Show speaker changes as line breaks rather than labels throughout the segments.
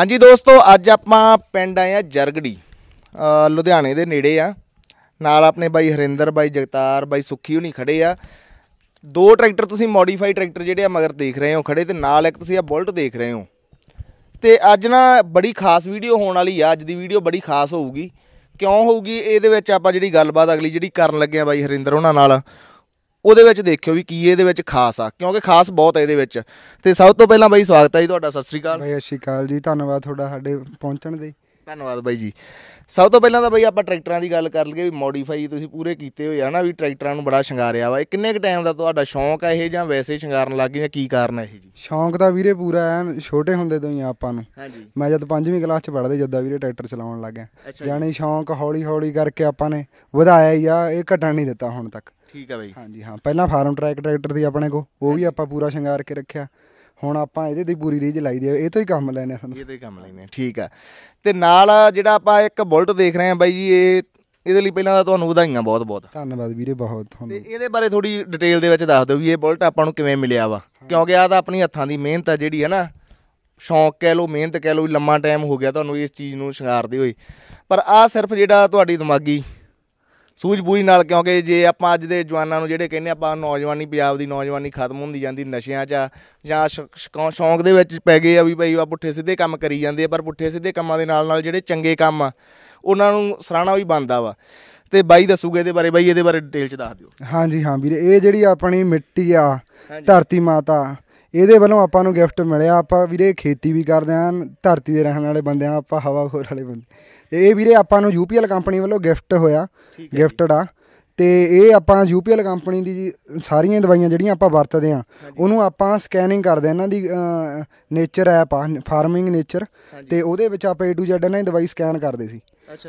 ਹਾਂਜੀ ਦੋਸਤੋ ਅੱਜ ਆਪਾਂ ਪਿੰਡ ਆਏ ਆ ਜਰਗੜੀ ਲੁਧਿਆਣੇ ਦੇ ਨੇੜੇ ਆ ਨਾਲ ਆਪਣੇ ਬਾਈ ਹਰਿੰਦਰ ਬਾਈ ਜਗਤਾਰ ਬਾਈ ਸੁਖੀ ਹੁਣੀ ਖੜੇ ਆ ਦੋ ਟਰੈਕਟਰ ਤੁਸੀਂ ਮੋਡੀਫਾਈ ਟਰੈਕਟਰ ਜਿਹੜੇ ਆ ਮਗਰ ਦੇਖ ਰਹੇ ਹੋ ਖੜੇ ਤੇ ਨਾਲ ਇੱਕ ਤੁਸੀਂ ਆ ਬੁਲਟ ਦੇਖ ਰਹੇ ਹੋ ਤੇ ਅੱਜ ਨਾ ਬੜੀ ਖਾਸ ਵੀਡੀਓ ਹੋਣ ਵਾਲੀ ਆ ਅੱਜ ਦੀ ਵੀਡੀਓ ਬੜੀ ਖਾਸ ਹੋਊਗੀ ਕਿਉਂ ਹੋਊਗੀ ਇਹਦੇ ਵਿੱਚ ਆਪਾਂ ਜਿਹੜੀ ਗੱਲਬਾਤ ਅਗਲੀ ਜਿਹੜੀ ਕਰਨ ਲੱਗੇ ਆ ਬਾਈ ਹਰਿੰਦਰ ਉਹਨਾਂ ਨਾਲ ਉਹਦੇ ਵਿੱਚ ਦੇਖਿਓ ਵੀ ਕੀ ਇਹਦੇ ਵਿੱਚ ਖਾਸ ਆ ਕਿਉਂਕਿ ਖਾਸ ਬਹੁਤ ਹੈ ਇਹਦੇ ਵਿੱਚ ਤੇ ਸਭ ਤੋਂ ਪਹਿਲਾਂ ਬਾਈ ਸਵਾਗਤ ਹੈ ਜੀ
ਤੁਹਾਡਾ ਸਤਿ ਸ੍ਰੀ ਅਕਾਲ ਬਾਈ ਸਤਿ ਸ੍ਰੀ ਅਕਾਲ ਜੀ ਧੰਨਵਾਦ ਤੁਹਾਡਾ ਸਾਡੇ ਪਹੁੰਚਣ ਦੇ
ਧੰਨਵਾਦ ਬਾਈ ਜੀ ਸਭ ਤੋਂ ਪਹਿਲਾਂ ਤਾਂ ਬਾਈ ਆਪਾਂ ਟਰੈਕਟਰਾਂ ਦੀ ਗੱਲ ਕਰ ਲਈਏ ਵੀ ਮੋਡੀਫਾਈ ਤੁਸੀਂ ਪੂਰੇ ਕੀਤੇ ਹੋਏ ਆ ਨਾ ਵੀ ਟਰੈਕਟਰਾਂ ਨੂੰ ਬੜਾ ਸ਼ਿੰਗਾਰਿਆ ਵਾ ਇਹ ਕਿੰਨੇ ਕੁ ਟਾਈਮ ਦਾ ਤੁਹਾਡਾ ਸ਼ੌਂਕ ਹੈ ਇਹ ਜਾਂ ਵੈਸੇ ਹੀ ਸ਼ਿੰਗਾਰਨ ਲੱਗ ਗਿਆ ਕੀ ਕਾਰਨ ਹੈ ਇਹ ਜੀ
ਸ਼ੌਂਕ ਤਾਂ ਵੀਰੇ ਪੂਰਾ ਹੈ ਛੋਟੇ ਹੁੰਦੇ ਤੋਂ ਹੀ ਆ ਆਪਾਂ ਨੂੰ ਹਾਂਜੀ ਮੈਂ ਜਦ 5ਵੀਂ ਕਲਾਸ ਚ ਪੜ੍ਹਦੇ ਜਦਾਂ ਵੀਰੇ ਟਰੈਕਟਰ ਚਲਾਉਣ ਲੱਗ ਗਿਆ ਜਾਣੀ ਸ਼ੌਂਕ ਹੌਲੀ ਹੌਲੀ ਕਰਕੇ ਆਪਾਂ ਨੇ ਵਧਾਇਆ ਹੀ ਆ ਇਹ ਘਟਣ ਨਹੀਂ ਦਿੱਤਾ ਹੁਣ ਤੱਕ ਠੀਕ ਹੈ ਬਾਈ ਹਾਂਜੀ ਹਾਂ ਪਹਿਲਾਂ ਫਾਰਮ ਟਰੈਕ ਟਰੈਕਟਰ ਦੀ ਆਪਣੇ ਕੋ ਉਹ ਵੀ ਆਪਾਂ ਪੂਰਾ ਸ਼ਿੰਗਾਰ ਕੇ ਰੱਖਿਆ ਹੁਣ ਆਪਾਂ ਇਹਦੇ ਦੀ ਪੂਰੀ ਰੀਜ ਲਾਈ ਦੀ ਇਹ ਤੋਂ ਹੀ ਕੰਮ ਲੈਣਾ ਹੁਣ ਇਹ
ਤੋਂ ਹੀ ਕੰਮ ਲੈਣੇ ਠੀਕ ਆ ਤੇ ਨਾਲ ਜਿਹੜਾ ਆਪਾਂ ਇੱਕ ਬੁਲਟ ਦੇਖ ਰਹੇ ਹਾਂ ਬਾਈ ਜੀ ਇਹ ਇਹਦੇ ਲਈ ਪਹਿਲਾਂ ਤਾਂ ਤੁਹਾਨੂੰ ਵਧਾਈਆਂ ਬਹੁਤ ਬਹੁਤ ਧੰਨਵਾਦ ਵੀਰੇ ਬਹੁਤ ਤੁਹਾਨੂੰ ਤੇ ਇਹਦੇ ਬਾਰੇ ਥੋੜੀ ਡਿਟੇਲ ਦੇ ਵਿੱਚ ਦੱਸ ਦਿਓ ਵੀ ਇਹ ਬੁਲਟ ਆਪਾਂ ਨੂੰ ਕਿਵੇਂ ਮਿਲਿਆ ਵਾ ਕਿਉਂਕਿ ਆ ਤਾਂ ਆਪਣੀ ਹੱਥਾਂ ਦੀ ਮਿਹਨਤ ਆ ਜਿਹੜੀ ਹੈ ਨਾ ਸ਼ੌਂਕ ਕਹਿ ਲਓ ਮਿਹਨਤ ਕਹਿ ਲਓ ਲੰਮਾ ਟਾਈਮ ਹੋ ਗਿਆ ਤੁਹਾਨੂੰ ਇਸ ਚੀਜ਼ ਨੂੰ ਸ਼ਿੰਗਾਰਦੇ ਹੋਏ ਪਰ ਆ ਸਿਰਫ ਜਿਹੜਾ ਤੁਹਾਡੀ ਦਿਮਾਗੀ ਸੂਝ-ਬੂਝ ਨਾਲ ਕਿਉਂਕਿ ਜੇ ਆਪਾਂ ਅੱਜ ਦੇ ਜਵਾਨਾਂ ਨੂੰ ਜਿਹੜੇ ਕਹਿੰਦੇ ਆਪਾਂ ਨੌਜਵਾਨੀ ਪੰਜਾਬ ਦੀ ਨੌਜਵਾਨੀ ਖਤਮ ਹੁੰਦੀ ਜਾਂਦੀ ਨਸ਼ਿਆਂ 'ਚ ਜਾਂ ਸ਼ੌਂਕ ਦੇ ਵਿੱਚ ਪੈ ਗਏ ਆ ਵੀ ਭਾਈ ਆ ਪੁੱਠੇ ਸਿੱਧੇ ਕੰਮ ਕਰੀ ਜਾਂਦੇ ਆ ਪਰ ਪੁੱਠੇ ਸਿੱਧੇ ਕੰਮਾਂ ਦੇ ਨਾਲ ਨਾਲ ਜਿਹੜੇ ਚੰਗੇ ਕੰਮ ਆ ਉਹਨਾਂ ਨੂੰ ਸਰਾਣਾ ਵੀ ਬੰਦਾ ਵਾ ਤੇ ਬਾਈ ਦੱਸੂਗੇ ਇਹਦੇ ਬਾਰੇ ਬਾਈ ਇਹਦੇ ਬਾਰੇ ਡਿਟੇਲ 'ਚ ਦੱਸ ਦਿਓ
ਹਾਂਜੀ ਹਾਂ ਵੀਰੇ ਇਹ ਜਿਹੜੀ ਆਪਣੀ ਮਿੱਟੀ ਆ ਧਰਤੀ ਮਾਤਾ ਇਹਦੇ ਵੱਲੋਂ ਆਪਾਂ ਨੂੰ ਗਿਫਟ ਮਿਲਿਆ ਆਪਾਂ ਵੀਰੇ ਖੇਤੀ ਵੀ ਕਰਦੇ ਆਂ ਧਰਤੀ ਦੇ ਰਹਿਣ ਵਾਲੇ ਬੰਦੇ ਆਂ ਆਪਾਂ ਹਵਾ ਖੋਰ ਵਾਲੇ ਬੰਦੇ ਇਹ ਵੀਰੇ ਆਪਾਂ ਨੂੰ ਯੂਪੀਐਲ ਕੰਪਨੀ ਵੱਲੋਂ ਗਿਫਟ ਹੋਇਆ ਗਿਫਟਡ ਆ ਤੇ ਇਹ ਆਪਾਂ ਯੂਪੀਐਲ ਕੰਪਨੀ ਦੀ ਸਾਰੀਆਂ ਦਵਾਈਆਂ ਜਿਹੜੀਆਂ ਆਪਾਂ ਵਰਤਦੇ ਆ ਉਹਨੂੰ ਆਪਾਂ ਸਕੈਨਿੰਗ ਕਰਦੇ ਆ ਇਹਨਾਂ ਦੀ ਨੇਚਰ ਐਪ ਆ ਫਾਰਮਿੰਗ ਨੇਚਰ ਤੇ ਉਹਦੇ ਵਿੱਚ ਆਪਾਂ ਏ ਟੂ ਜ਼ੈਡ ਇਹਨਾਂ ਦੀ ਦਵਾਈ ਸਕੈਨ ਕਰਦੇ ਸੀ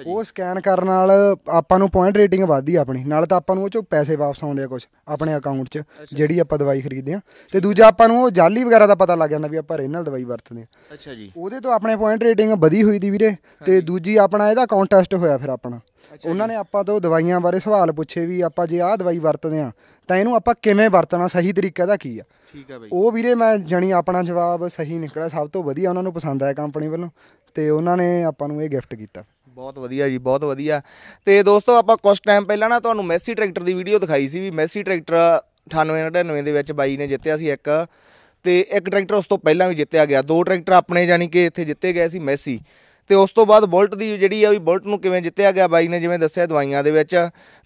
ਉਹ ਸਕੈਨ ਕਰਨ ਨਾਲ ਆਪਾਂ ਨੂੰ ਪੁਆਇੰਟ ਰੇਟਿੰਗ ਵਧਦੀ ਆਪਣੀ ਨਾਲ ਤਾਂ ਆਪਾਂ ਨੂੰ ਉਹ ਚੋਂ ਪੈਸੇ ਵਾਪਸ ਆਉਂਦੇ ਆ ਕੁਝ ਆਪਣੇ ਅਕਾਊਂਟ 'ਚ ਜਿਹੜੀ ਆਪਾਂ ਦਵਾਈ ਖਰੀਦਦੇ ਆ ਤੇ ਦੂਜਾ ਆਪਾਂ ਨੂੰ ਉਹ ਜਾਲੀ ਵਗੈਰਾ ਦਾ ਪਤਾ ਲੱਗ ਜਾਂਦਾ ਵੀ ਆਪਾਂ ਰੇਨਲ ਦਵਾਈ ਵਰਤਦੇ ਆ ਅੱਛਾ ਜੀ ਉਹਦੇ ਤੋਂ ਆਪਣੇ ਪੁਆਇੰਟ ਰੇਟਿੰਗ ਵਧੀ ਹੋਈ ਦੀ ਵੀਰੇ ਤੇ ਦੂਜੀ ਆਪਣਾ ਇਹਦਾ ਕੰਟੈਸਟ ਹੋਇਆ ਫਿਰ ਆਪਣਾ ਉਹਨਾਂ ਨੇ ਆਪਾਂ ਤੋਂ ਦਵਾਈਆਂ ਬਾਰੇ ਸਵਾਲ ਪੁੱਛੇ ਵੀ ਆਪਾਂ ਜੇ ਆਹ ਦਵਾਈ ਵਰਤਦੇ ਆ ਤਾਂ ਇਹਨੂੰ ਆਪਾਂ ਕਿਵੇਂ ਵਰਤਣਾ ਸਹੀ ਤਰੀਕਾ ਦਾ ਕੀ ਆ ਠੀਕ ਆ ਬਾਈ ਉਹ ਵੀਰੇ ਮੈਂ ਜਾਨੀ ਆਪਣਾ ਜਵਾਬ ਸਹੀ ਨਿਕਲਿਆ ਸਭ ਤੋਂ ਵਧੀਆ ਉਹਨਾਂ ਨੂੰ ਪਸੰਦ ਆਇਆ ਕੰਪਨੀ ਵੱਲੋਂ ਤੇ ਉਹਨਾਂ ਨੇ ਆਪਾਂ ਨੂੰ ਇਹ ਗਿਫਟ ਕੀਤਾ
ਬਹੁਤ ਵਧੀਆ ਜੀ ਬਹੁਤ ਵਧੀਆ ਤੇ ਦੋਸਤੋ ਆਪਾਂ ਕੁਝ ਟਾਈਮ ਪਹਿਲਾਂ ਨਾ ਤੁਹਾਨੂੰ ਮੈਸੀ ਟਰੈਕਟਰ ਦੀ ਵੀਡੀਓ ਦਿਖਾਈ ਸੀ ਵੀ ਮੈਸੀ ਟਰੈਕਟਰ 98 99 ਦੇ ਵਿੱਚ ਬਾਈ ਨੇ ਜਿੱਤਿਆ ਸੀ ਇੱਕ ਤੇ ਇੱਕ ਟਰੈਕਟਰ ਉਸ ਤੋਂ ਪਹਿਲਾਂ ਵੀ ਜਿੱਤਿਆ ਗਿਆ ਦੋ ਟਰੈਕਟਰ ਆਪਣੇ ਜਾਨੀ ਕਿ ਇੱਥੇ ਜਿੱਤੇ ਗਏ ਸੀ ਮੈਸੀ ਤੇ ਉਸ ਤੋਂ ਬਾਅਦ ਬੁਲਟ ਦੀ ਜਿਹੜੀ ਆ ਵੀ ਬੁਲਟ ਨੂੰ ਕਿਵੇਂ ਜਿੱਤਿਆ ਗਿਆ ਬਾਈ ਨੇ ਜਿਵੇਂ ਦੱਸਿਆ ਦਵਾਈਆਂ ਦੇ ਵਿੱਚ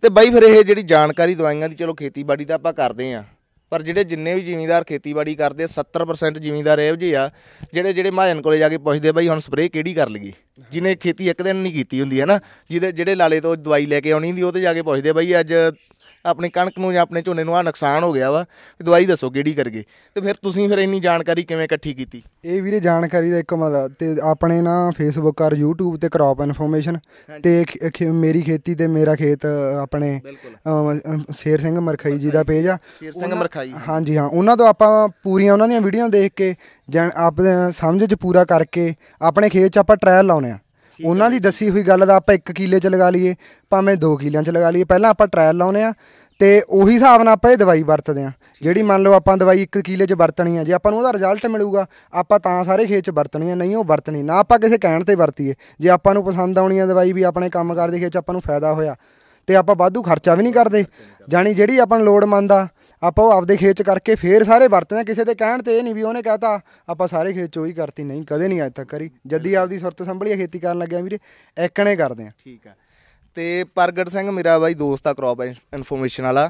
ਤੇ ਬਾਈ ਫਿਰ ਇਹ ਜਿਹੜੀ ਜਾਣਕਾਰੀ ਦਵਾਈਆਂ ਦੀ ਚਲੋ ਖੇਤੀਬਾੜੀ ਦਾ ਆਪਾਂ ਕਰਦੇ ਆ ਪਰ ਜਿਹੜੇ ਜਿੰਨੇ ਵੀ ਜ਼ਿਮੀਂਦਾਰ ਖੇਤੀਬਾੜੀ ਕਰਦੇ 70% ਜ਼ਿਮੀਂਦਾਰ ਇਹੋ ਜਿਹੇ ਆ ਜਿਹੜੇ ਜਿਹੜੇ ਮਹਾਜਨ ਕੋਲੇ ਜਾ ਕੇ ਪੁੱਛਦੇ ਬਾਈ ਹੁਣ ਸਪਰੇਅ ਕਿਹੜੀ ਕਰ ਲਈਏ ਜਿਨੇ ਖੇਤੀ ਇੱਕ ਦਿਨ ਨਹੀਂ ਕੀਤੀ ਹੁੰਦੀ ਹੈ ਨਾ ਜਿਹਦੇ ਜਿਹੜੇ ਲਾਲੇ ਤੋਂ ਦਵਾਈ ਲੈ ਕੇ ਆਉਣੀ ਹੁੰਦੀ ਉਹ ਤੇ ਜਾ ਕੇ ਪੁੱਛਦੇ ਬਾਈ ਅੱਜ ਆਪਣੀ ਕਣਕ ਨੂੰ ਜਾਂ ਆਪਣੇ ਝੋਨੇ ਨੂੰ ਆ ਨੁਕਸਾਨ ਹੋ ਗਿਆ ਵਾ ਦਵਾਈ ਦੱਸੋ ਕਿਹੜੀ ਕਰਗੇ ਤੇ ਫਿਰ ਤੁਸੀਂ ਫਿਰ ਇੰਨੀ ਜਾਣਕਾਰੀ ਕਿਵੇਂ ਇਕੱਠੀ ਕੀਤੀ
ਇਹ ਵੀਰੇ ਜਾਣਕਾਰੀ ਦਾ ਇੱਕ ਮਤਲਬ ਤੇ ਆਪਣੇ ਨਾ ਫੇਸਬੁੱਕ ਔਰ YouTube ਤੇ ਕ੍ਰੌਪ ਇਨਫੋਰਮੇਸ਼ਨ ਤੇ ਮੇਰੀ ਖੇਤੀ ਤੇ ਮੇਰਾ ਖੇਤ ਆਪਣੇ ਸ਼ੇਰ ਸਿੰਘ ਮਰਖਾਈ ਜੀ ਦਾ ਪੇਜ ਆ ਸ਼ੇਰ ਸਿੰਘ ਮਰਖਾਈ ਹਾਂਜੀ ਹਾਂ ਉਹਨਾਂ ਤੋਂ ਆਪਾਂ ਪੂਰੀਆਂ ਉਹਨਾਂ ਦੀਆਂ ਵੀਡੀਓ ਦੇਖ ਕੇ ਆਪਣੇ ਸਮਝ ਚ ਪੂਰਾ ਕਰਕੇ ਆਪਣੇ ਖੇਤ ਚ ਆਪਾਂ ਟ੍ਰਾਇਲ ਲਾਉਨੇ ਆ ਉਹਨਾਂ ਦੀ ਦੱਸੀ ਹੋਈ ਗੱਲ ਦਾ ਆਪਾਂ 1 ਕਿਲੇ 'ਚ ਲਗਾ ਲਈਏ ਭਾਵੇਂ 2 ਕਿਲਿਆਂ 'ਚ ਲਗਾ ਲਈਏ ਪਹਿਲਾਂ ਆਪਾਂ ਟ੍ਰਾਇਲ ਲਾਉਨੇ ਆ ਤੇ ਉਹੀ ਹਿਸਾਬ ਨਾਲ ਆਪਾਂ ਇਹ ਦਵਾਈ ਵਰਤਦੇ ਆ ਜਿਹੜੀ ਮੰਨ ਲਓ ਆਪਾਂ ਦਵਾਈ 1 ਕਿਲੇ 'ਚ ਵਰਤਣੀ ਆ ਜੇ ਆਪਾਂ ਨੂੰ ਉਹਦਾ ਰਿਜ਼ਲਟ ਮਿਲੂਗਾ ਆਪਾਂ ਤਾਂ ਸਾਰੇ ਖੇਤ 'ਚ ਵਰਤਣੀ ਆ ਨਹੀਂ ਉਹ ਵਰਤਣੀ ਨਾ ਆਪਾਂ ਕਿਸੇ ਕਹਿਣ ਤੇ ਵਰਤੀਏ ਜੇ ਆਪਾਂ ਨੂੰ ਪਸੰਦ ਆਉਣੀ ਆ ਦਵਾਈ ਵੀ ਆਪਣੇ ਕੰਮ ਕਰਦੇ ਖੇਤ 'ਚ ਆਪਾਂ ਨੂੰ ਫਾਇਦਾ ਹੋਇਆ ਤੇ ਆਪਾਂ ਵਾਧੂ ਖਰਚਾ ਵੀ ਨਹੀਂ ਕਰਦੇ ਜਾਨੀ ਜਿਹੜੀ ਆਪਾਂ ਨੂੰ ਲੋੜ ਮੰਦਾ ਆਪਾਂ ਉਹ ਆਪਦੇ ਖੇਚ ਕਰਕੇ ਫੇਰ ਸਾਰੇ ਵਰਤਦੇ ਆ ਕਿਸੇ ਦੇ ਕਹਿਣ ਤੇ ਇਹ ਨਹੀਂ ਵੀ ਉਹਨੇ ਕਹਤਾ ਆਪਾਂ ਸਾਰੇ ਖੇਚ ਉਹੀ ਕਰਤੀ ਨਹੀਂ ਕਦੇ ਨਹੀਂ ਅੱਜ ਤੱਕ ਕਰੀ ਜੱਦੀ ਆਪਦੀ ਸੁਰਤ ਸੰਭਲੀ ਖੇਤੀ ਕਰਨ ਲੱਗਿਆ ਵੀਰੇ ਐਕਣੇ ਕਰਦੇ ਆ
ਠੀਕ ਆ ਤੇ ਪ੍ਰਗਟ ਸਿੰਘ ਮੇਰਾ ਬਾਈ ਦੋਸਤ ਆ ਕ੍ਰੌਪ ਇਨਫੋਰਮੇਸ਼ਨ ਵਾਲਾ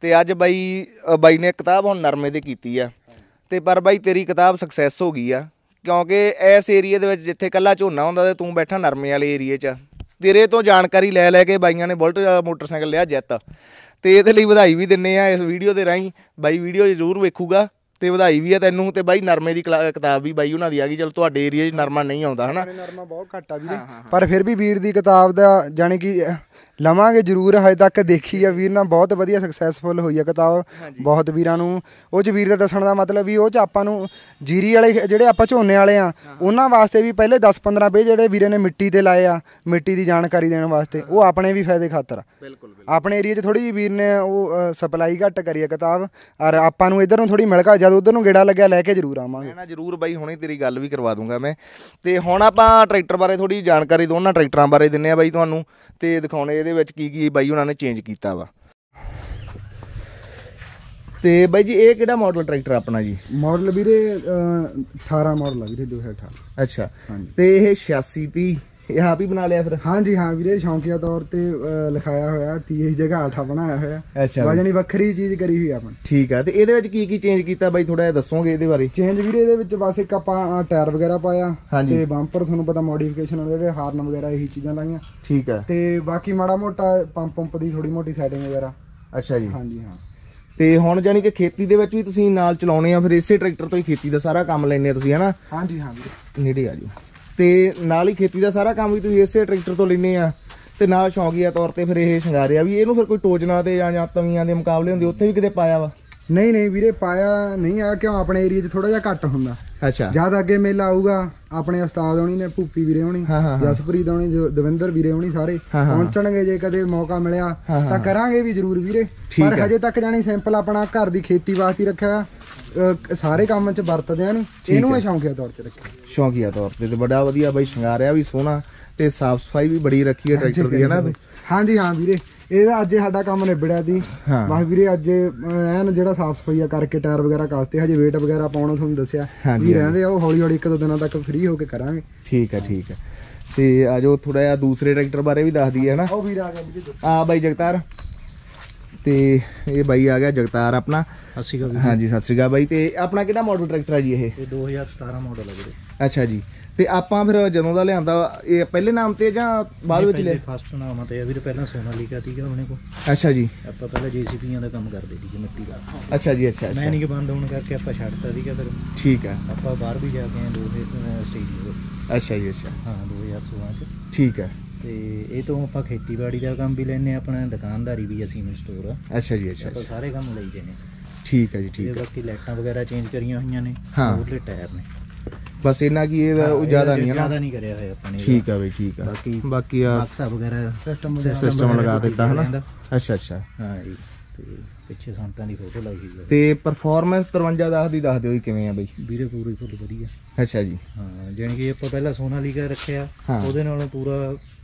ਤੇ ਅੱਜ ਬਾਈ ਬਾਈ ਨੇ ਕਿਤਾਬ ਹੁਣ ਨਰਮੇ ਦੇ ਕੀਤੀ ਆ ਤੇ ਪਰ ਬਾਈ ਤੇਰੀ ਕਿਤਾਬ ਸਕਸੈਸ ਹੋ ਗਈ ਆ ਕਿਉਂਕਿ ਇਸ ਏਰੀਆ ਦੇ ਵਿੱਚ ਜਿੱਥੇ ਕੱਲਾ ਝੋਨਾ ਹੁੰਦਾ ਤੇ ਤੂੰ ਬੈਠਾ ਨਰਮੇ ਵਾਲੇ ਏਰੀਏ 'ਚ ਤੇਰੇ ਤੋਂ ਜਾਣਕਾਰੀ ਲੈ ਲੈ ਕੇ ਬਾਈਆਂ ਨੇ ਬੁਲਟ ਮੋਟਰਸਾਈਕਲ ਲਿਆ ਜੈਤ ਤੇ ਇਹਦੇ ਲਈ ਵਧਾਈ ਵੀ ਦਿੰਨੇ ਆ ਇਸ ਵੀਡੀਓ ਦੇ ਰਾਹੀਂ ਬਾਈ ਵੀਡੀਓ ਜ਼ਰੂਰ ਵੇਖੂਗਾ ਤੇ ਵਧਾਈ ਵੀ ਆ ਤੈਨੂੰ ਤੇ ਬਾਈ ਨਰਮੇ ਦੀ ਕਿਤਾਬ ਵੀ ਬਾਈ ਉਹਨਾਂ ਦੀ ਆ ਗਈ ਚਲ ਤੁਹਾਡੇ ਏਰੀਆ 'ਚ ਨਰਮਾ ਨਹੀਂ ਆਉਂਦਾ ਹਨਾ ਨਰਮਾ ਬਹੁਤ ਘੱਟ ਆ ਵੀਰੇ
ਪਰ ਫਿਰ ਵੀ ਵੀਰ ਦੀ ਕਿਤਾਬ ਦਾ ਜਾਨੀ ਕਿ ਲਵਾਂਗੇ ਜ਼ਰੂਰ ਹਜੇ ਤੱਕ ਦੇਖੀ ਆ ਵੀਰ ਨਾਲ ਬਹੁਤ ਵਧੀਆ ਸਕਸੈਸਫੁਲ ਹੋਈ ਆ ਕਿਤਾਬ ਬਹੁਤ ਵੀਰਾਂ ਨੂੰ ਉਹ ਚ ਵੀਰ ਦਾ ਦੱਸਣ ਦਾ ਮਤਲਬ ਵੀ ਉਹ ਚ ਆਪਾਂ ਨੂੰ ਜੀਰੀ ਵਾਲੇ ਜਿਹੜੇ ਆਪਾਂ ਝੋਨੇ ਵਾਲੇ ਆ ਉਹਨਾਂ ਵਾਸਤੇ ਵੀ ਪਹਿਲੇ 10-15 ਪੇਜ ਜਿਹੜੇ ਵੀਰੇ ਨੇ ਮਿੱਟੀ ਤੇ ਲਾਏ ਆ ਮਿੱਟੀ ਦੀ ਜਾਣਕਾਰੀ ਦੇਣ ਵਾਸਤੇ ਉਹ ਆਪਣੇ ਵੀ ਫਾਇਦੇ ਖਾਤਰ ਆਪਣੇ ਏਰੀਆ 'ਚ ਥੋੜੀ ਜੀ ਵੀਰ ਨੇ ਉਹ ਸਪਲਾਈ ਘੱਟ ਕਰੀ ਆ ਕਿਤਾਬ ਔਰ ਆਪਾਂ ਨੂੰ ਇਧਰੋਂ ਥੋੜੀ ਮਿਲਕਾ ਜਦ ਉਧਰ ਨੂੰ ਗੇੜਾ ਲੱਗਿਆ ਲੈ ਕੇ ਜ਼ਰੂਰ ਆਵਾਂਗੇ ਮੈਂ
ਜ਼ਰੂਰ ਬਾਈ ਹੁਣੇ ਤੇਰੀ ਗੱਲ ਵੀ ਕਰਵਾ ਦੂੰਗਾ ਮੈਂ ਤੇ ਹੁਣ ਆਪਾਂ ਟਰੈਕਟਰ ਬਾਰੇ ਥੋੜੀ ਜਾਣਕਾਰੀ ਦੋਨਾਂ ਟਰੈਕਟਰਾਂ ਬਾਰੇ ਦਿੰਨੇ ਆ ਬਾਈ ਤੁਹਾਨੂੰ ਤੇ ਦਿਖਾਉਣ ਹੁਣ ਇਹਦੇ ਵਿੱਚ ਕੀ ਕੀ ਬਾਈ ਉਹਨਾਂ ਨੇ ਚੇਂਜ ਕੀਤਾ ਵਾ ਤੇ ਬਾਈ ਜੀ ਇਹ ਕਿਹੜਾ ਮਾਡਲ ਟਰੈਕਟਰ ਆਪਣਾ ਜੀ ਮਾਡਲ ਵੀਰੇ 18 ਮਾਡਲ ਆ ਵੀਰੇ 2018 ਅੱਛਾ ਤੇ ਇਹ 86 30
ਇਹ ਆਪ ਹੀ ਬਣਾ ਲਿਆ ਫਿਰ ਹਾਂਜੀ ਹਾਂ ਵੀਰੇ ਸ਼ੌਂਕੀਆ ਤੌਰ ਤੇ ਲਿਖਾਇਆ ਹੋਇਆ ਤੀਹ ਜਗ੍ਹਾ ਆਠਾ ਬਣਾਇਆ ਹੋਇਆ ਅੱਛਾ ਬਾਜਣੀ ਵੱਖਰੀ ਚੀਜ਼ ਕਰੀ ਹੋਈ ਆਪਾਂ
ਠੀਕ ਆ ਤੇ ਇਹਦੇ ਵਿੱਚ ਕੀ ਕੀ ਚੇਂਜ ਕੀਤਾ ਬਾਈ ਥੋੜਾ ਜਿਹਾ ਦੱਸੋਗੇ ਇਹਦੇ ਬਾਰੇ ਚੇਂਜ ਵੀਰੇ
ਇਹਦੇ ਵਿੱਚ ਬਸ ਇੱਕ ਆਪਾਂ ਟਾਇਰ ਵਗੈਰਾ ਪਾਇਆ ਤੇ ਬੰਪਰ ਤੁਹਾਨੂੰ ਪਤਾ ਮੋਡੀਫਿਕੇਸ਼ਨ ਹੋ ਜਿਹੜੇ ਹਾਰਨ ਵਗੈਰਾ ਇਹੀ ਚੀਜ਼ਾਂ ਲਾਈਆਂ ਠੀਕ ਆ ਤੇ ਬਾਕੀ ਮਾੜਾ ਮੋਟਾ ਪੰਪ ਪੰਪ ਦੀ ਥੋੜੀ ਮੋਟੀ ਸੈਟਿੰਗ ਵਗੈਰਾ
ਅੱਛਾ ਜੀ ਹਾਂਜੀ ਹਾਂ ਤੇ ਹੁਣ ਜਾਨੀ ਕਿ ਖੇਤੀ ਦੇ ਵਿੱਚ ਵੀ ਤੁਸੀਂ ਨਾਲ ਚਲਾਉਣੇ ਆ ਫਿਰ ਇਸੇ ਟਰੈਕਟਰ ਤੋਂ ਹੀ ਖੇਤੀ ਦਾ ਸਾਰਾ ਕੰਮ ਲੈਣੇ ਆ ਤੁਸੀਂ ਹਨਾ
ਹਾਂਜੀ ਹਾਂਜੀ
ਨੇੜੇ ਆ ਜੀ ਤੇ ਨਾਲ ਹੀ ਖੇਤੀ ਦਾ ਸਾਰਾ ਕੰਮ ਵੀ ਤੁਸੀਂ ਇਸੇ ਟਰੈਕਟਰ ਤੋਂ ਲੈਨੇ ਆ ਤੇ ਨਾਲ ਸ਼ੌਂਕੀਆ ਤੌਰ ਤੇ ਫਿਰ ਇਹ ਸ਼ਿੰਗਾਰਿਆ ਵੀ ਇਹਨੂੰ ਫਿਰ ਕੋਈ ਟੋਜਨਾ ਤੇ ਜਾਂ ਜਾਂ ਤਵੀਆਂ ਦੇ ਮੁਕਾਬਲੇ ਹੁੰਦੇ ਉੱਥੇ ਵੀ ਕਿਤੇ ਪਾਇਆ ਵਾ ਨਹੀਂ ਨਹੀਂ ਵੀਰੇ
ਪਾਇਆ ਨਹੀਂ ਆ ਕਿਉਂ ਆਪਣੇ ਏਰੀਆ 'ਚ ਥੋੜਾ ਜਿਹਾ ਘੱਟ ਹੁੰਦਾ ਅੱਛਾ ਜਦ ਅੱਗੇ ਮੇਲਾ ਆਊਗਾ ਆਪਣੇ ਉਸਤਾਦ ਹੋਣੀ ਨੇ ਭੂਪੀ ਵੀਰੇ ਹੋਣੀ ਜਸਪ੍ਰੀਤ ਹੋਣੀ ਦਵਿੰਦਰ ਵੀਰੇ ਹੋਣੀ ਸਾਰੇ ਪਹੁੰਚਣਗੇ ਜੇ ਕਦੇ ਮੌਕਾ ਮਿਲਿਆ ਤਾਂ ਕਰਾਂਗੇ ਵੀ ਜ਼ਰੂਰ ਵੀਰੇ ਪਰ ਹਜੇ ਤੱਕ ਜਾਣੀ ਸਿੰਪਲ ਆਪਣਾ ਘਰ ਦੀ ਖੇਤੀ ਵਾਸਤੇ ਰੱਖਿਆ ਸਾਰੇ ਕੰਮ 'ਚ ਵਰਤਦੇ ਹਨ ਇਹਨੂੰ ਮੈਂ ਸ਼ੌਂਕਿਆ ਤੌਰ ਤੇ ਰੱਖਿਆ
ਸ਼ੌਂਕੀਆ ਤੌਰ ਤੇ ਤੇ ਬੜਾ ਵਧੀਆ ਬਾਈ ਸ਼ਿੰਗਾਰਿਆ ਵੀ ਸੋਹਣਾ ਤੇ ਸਾਫ ਸਫਾਈ ਵੀ ਬੜੀ ਰੱਖੀ ਹੈ ਟਰੈਕਟਰ ਦੀ ਹੈ ਨਾ
ਹਾਂਜੀ ਹਾਂ ਵੀਰੇ ਇਹਦਾ ਅੱਜ ਸਾਡਾ ਕੰਮ ਨਿਬੜਿਆ ਦੀ ਹਾਂ। ਵਾਹ ਵੀਰੇ ਅੱਜ ਐਨ ਜਿਹੜਾ ਸਾਫ ਸਫਾਈਆ ਕਰਕੇ ਟਾਇਰ ਵਗੈਰਾ ਕਾਸਤੇ ਹਜੇ ਵੇਟ ਵਗੈਰਾ ਪਾਉਣਾ ਤੁਹਾਨੂੰ ਦੱਸਿਆ ਵੀ ਰਹਿੰਦੇ ਆ ਉਹ ਹੌਲੀ ਹੌਲੀ ਇੱਕ ਦੋ ਦਿਨਾਂ ਤੱਕ ਫ੍ਰੀ ਹੋ ਕੇ ਕਰਾਂਗੇ
ਠੀਕ ਹੈ ਠੀਕ ਹੈ ਤੇ ਆਜੋ ਥੋੜਾ ਜਿਹਾ ਦੂਸਰੇ ਟਰੈਕਟਰ ਬਾਰੇ ਵੀ ਦੱਸ ਦਈਏ ਹੈ ਉਹ ਵੀਰ ਆ ਗਿਆ ਵੀਰੇ ਆ ਬਾਈ ਜਗਤਾਰ ਤੇ ਇਹ ਬਾਈ ਆ ਗਿਆ ਜਗਤਾਰ ਆਪਣਾ ਸਤਿ ਸ਼੍ਰੀ ਅਕਾਲ ਹਾਂਜੀ ਸਤਿ ਸ਼੍ਰੀ ਅਕਾਲ ਬਾਈ ਤੇ ਆਪਣਾ ਕਿਹੜਾ ਮਾਡਲ ਟਰੈਕਟਰ ਆ ਜੀ ਇਹ ਇਹ 2017 ਮਾਡਲ ਹੈ ਵੀਰੇ ਅੱਛਾ ਜੀ ਤੇ ਆਪਾਂ ਫਿਰ ਜਦੋਂ ਦਾ ਲਿਆਂਦਾ ਇਹ ਪਹਿਲੇ ਨਾਮ ਤੇ ਜਾਂ ਬਾਅਦ ਵਿੱਚ ਲਿਆ
ਫਸਟ ਨਾਮ ਤੇ ਵੀਰੇ ਪਹਿਲਾਂ ਸੋਨਾਲੀਕਾ ਤੀਗਾ ਆਪਣੇ ਕੋ ਅੱਛਾ ਜੀ ਆਪਾਂ ਪਹਿਲਾਂ ਜੀਸੀਪੀਆਂ ਦਾ ਕੰਮ ਕਰਦੇ ਸੀ ਮਿੱਟੀ ਦਾ ਅੱਛਾ ਜੀ ਅੱਛਾ ਮੈਂ ਨਹੀਂ ਕਿ ਬੰਦ ਹੋਣ ਕਰਕੇ ਆਪਾਂ ਛੱਡਤਾ ਸੀਗਾ ਫਿਰ ਠੀਕ ਹੈ ਆਪਾਂ ਬਾਹਰ ਵੀ ਜਾ ਕੇ ਆਏ ਦੋ ਦੇ ਸਟੇਜ ਅੱਛਾ ਜੀ ਅੱਛਾ ਹਾਂ 2016 ਚ ਠੀਕ ਹੈ ਤੇ ਇਹ ਤੋਂ ਆਪਾਂ ਖੇਤੀਬਾੜੀ ਦਾ ਕੰਮ ਵੀ ਲੈਨੇ ਆਪਣਾ ਦੁਕਾਨਦਾਰੀ ਵੀ ਅਸੀਂ ਨੂੰ ਸਟੋਰ ਆ ਅੱਛਾ ਜੀ ਅੱਛਾ ਆਪਾਂ ਸਾਰੇ ਕੰਮ ਲਈ ਜਨੇ ਠੀਕ ਹੈ ਜੀ ਠੀਕ ਹੈ ਬਾਕੀ ਲਾਈਟਾਂ ਵਗੈਰਾ ਚੇਂਜ ਕਰੀਆਂ ਹੋਈਆਂ ਨੇ ਹੋਰਲੇ ਟਾਇਰ ਨੇ
ਬਸ ਇਹਨਾਂ ਕੀ ਇਹਦਾ ਉਹ ਜ਼ਿਆਦਾ ਨਹੀਂ ਹੈ ਨਾ ਜ਼ਿਆਦਾ ਨਹੀਂ ਕਰਿਆ ਹੋਇਆ ਆਪਣੇ ਠੀਕ ਆ ਬਈ ਠੀਕ ਆ ਬਾਕੀ
ਬਾਕੀ ਆ ਬਾਕਸਾ ਵਗੈਰਾ ਸਿਸਟਮ ਸਿਸਟਮ ਲਗਾ ਦਿੱਤਾ ਹਨਾ ਅੱਛਾ ਅੱਛਾ ਹਾਂ ਜੀ ਤੇ ਪਿੱਛੇ ਸੰਤਾਂ ਦੀ ਫੋਟੋ ਲਾਈ ਹੋਈ ਤੇ
ਪਰਫਾਰਮੈਂਸ 53 10 ਦੀ ਦੱਸ ਦਿਓ ਜੀ ਕਿਵੇਂ ਆ ਬਈ ਵੀਰੇ ਪੂਰੀ ਫੁੱਲ ਵਧੀਆ ਅੱਛਾ ਜੀ
ਹਾਂ ਜਾਨੀ ਕਿ ਆਪਾਂ ਪਹਿਲਾਂ ਸੋਨਾ ਲੀਗਾ ਰੱਖਿਆ ਉਹਦੇ ਨਾਲੋਂ ਪੂਰਾ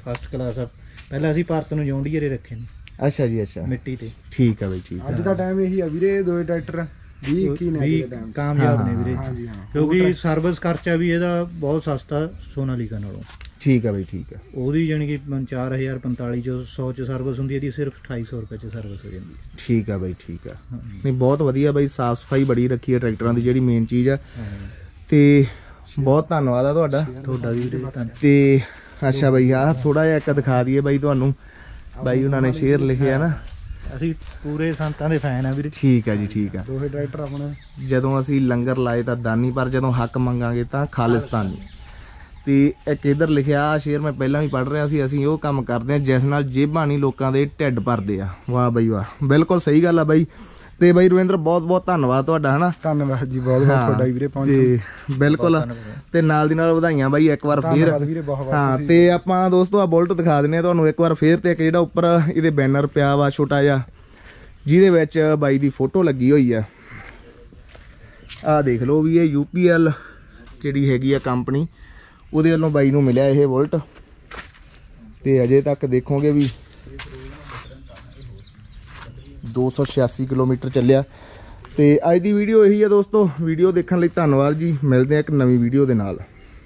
ਫਸਟ ਕਲਾਸ ਆ ਪਹਿਲਾਂ ਅਸੀਂ ਭਾਰਤ ਨੂੰ ਜੌਂਡੀਏ ਦੇ ਰੱਖੇ ਨੇ ਅੱਛਾ ਜੀ ਅੱਛਾ ਮਿੱਟੀ ਤੇ ਠੀਕ ਆ ਬਈ ਠੀਕ ਅੱਜ ਦਾ
ਟਾਈਮ ਇਹੀ ਆ ਵੀਰੇ ਦੋਏ ਟਰੈਕਟਰ 20 21
ਨੇ ਅੱਜ ਦਾ ਟਾਈਮ ਕਾਮਯਾਬ ਨੇ ਵੀਰੇ ਹਾਂਜੀ ਹਾਂ ਕਿਉਂਕਿ ਸਰਵਿਸ ਖਰਚਾ ਵੀ ਇਹਦਾ ਬਹੁਤ ਸਸਤਾ ਸੋਨਾਲੀਕਾ ਨਾਲੋਂ
ਠੀਕ ਆ ਬਈ ਠੀਕ ਆ
ਉਹਦੀ ਜਾਨੀ ਕਿ 4045 45 ਜੋ 100 ਚ ਸਰਵਿਸ ਹੁੰਦੀ ਹੈ ਦੀ ਸਿਰਫ 2800 ਰੁਪਏ ਚ ਸਰਵਿਸ ਹੋ ਜਾਂਦੀ
ਹੈ ਠੀਕ ਆ ਬਈ ਠੀਕ ਆ ਨਹੀਂ ਬਹੁਤ ਵਧੀਆ ਬਈ ਸਾਫ ਸਫਾਈ ਬੜੀ ਰੱਖੀ ਹੈ ਟਰੈਕਟਰਾਂ ਦੀ ਜਿਹੜੀ ਮੇਨ ਚੀਜ਼ ਆ ਤੇ ਬਹੁਤ ਧੰਨਵਾਦ ਆ ਤੁਹਾਡਾ ਤੁਹਾਡਾ ਵੀ ਤੇ ਅੱਛਾ ਬਈ ਆ ਥੋੜਾ ਜਿਹਾ ਇੱਕ ਦਿਖਾ ਦਈਏ ਬਾਈ ਤੁਹਾਨੂੰ ਬਾਈ ਉਹਨਾਂ ਨੇ ਸ਼ੇਅਰ ਲਿਖਿਆ ਨਾ ਅਸੀਂ ਪੂਰੇ ਸੰਤਾਂ ਦੇ ਫੈਨ ਆ ਵੀਰੇ ਠੀਕ ਆ ਜੀ ਠੀਕ ਆ
ਦੋਹੇ ਡਾਇਰੈਕਟਰ ਆਪਣੇ
ਜਦੋਂ ਅਸੀਂ ਲੰਗਰ ਲਾਏ ਤਾਂ ਦਾਨੀ ਪਰ ਜਦੋਂ ਹੱਕ ਮੰਗਾਂਗੇ ਤਾਂ ਖਾਲਿਸਤਾਨੀ ਤੇ ਇੱਕ ਇਧਰ ਲਿਖਿਆ ਸ਼ੇਅਰ ਮੈਂ ਪਹਿਲਾਂ ਵੀ ਪੜ ਰਿਹਾ ਸੀ ਅਸੀਂ ਉਹ ਕੰਮ ਕਰਦੇ ਆ ਜਿਸ ਨਾਲ ਜੇਬਾਂ ਨਹੀਂ ਲੋਕਾਂ ਦੇ ਢਿੱਡ ਭਰਦੇ ਆ ਵਾਹ ਬਈ ਵਾਹ ਬਿਲਕੁਲ ਸਹੀ ਗੱਲ ਆ ਬਾਈ ਤੇ ਬਾਈ ਰਵਿੰਦਰ ਬਹੁਤ ਬਹੁਤ ਧੰਨਵਾਦ ਤੁਹਾਡਾ ਹਨਾ ਧੰਨਵਾਦ ਜੀ ਬਹੁਤ ਬਹੁਤ ਤੁਹਾਡਾ ਵੀਰੇ ਪਹੁੰਚੋ ਤੇ ਬਿਲਕੁਲ ਤੇ ਨਾਲ ਦੀ ਨਾਲ ਵਧਾਈਆਂ ਬਾਈ ਇੱਕ ਵਾਰ ਫੇਰ ਹਾਂ ਤੇ ਆਪਾਂ ਦੋਸਤੋ ਆ ਬੁਲਟ ਦਿਖਾ ਦਿੰਨੇ ਆ ਤੁਹਾਨੂੰ ਇੱਕ ਵਾਰ ਫੇਰ ਤੇ ਇੱਕ ਜਿਹੜਾ ਉੱਪਰ ਇਹਦੇ ਬੈਨਰ ਪਿਆ ਵਾ ਛੋਟਾ ਜਿਹਾ ਜਿਹਦੇ ਵਿੱਚ ਬਾਈ ਦੀ ਫੋਟੋ ਲੱਗੀ ਹੋਈ ਆ ਆ ਦੇਖ ਲਓ ਵੀ ਇਹ ਯੂਪੀਐਲ ਜਿਹੜੀ ਹੈਗੀ ਆ ਕੰਪਨੀ ਉਹਦੇ ਵੱਲੋਂ ਬਾਈ ਨੂੰ ਮਿਲਿਆ ਇਹ ਬੁਲਟ ਤੇ ਅਜੇ ਤੱਕ ਦੇਖੋਗੇ ਵੀ 286 ਕਿਲੋਮੀਟਰ ਚੱਲਿਆ ਤੇ ਅੱਜ ਦੀ ਵੀਡੀਓ ਇਹੀ ਆ ਦੋਸਤੋ ਵੀਡੀਓ ਦੇਖਣ ਲਈ ਧੰਨਵਾਦ ਜੀ ਮਿਲਦੇ ਆ ਇੱਕ ਨਵੀਂ ਵੀਡੀਓ ਦੇ ਨਾਲ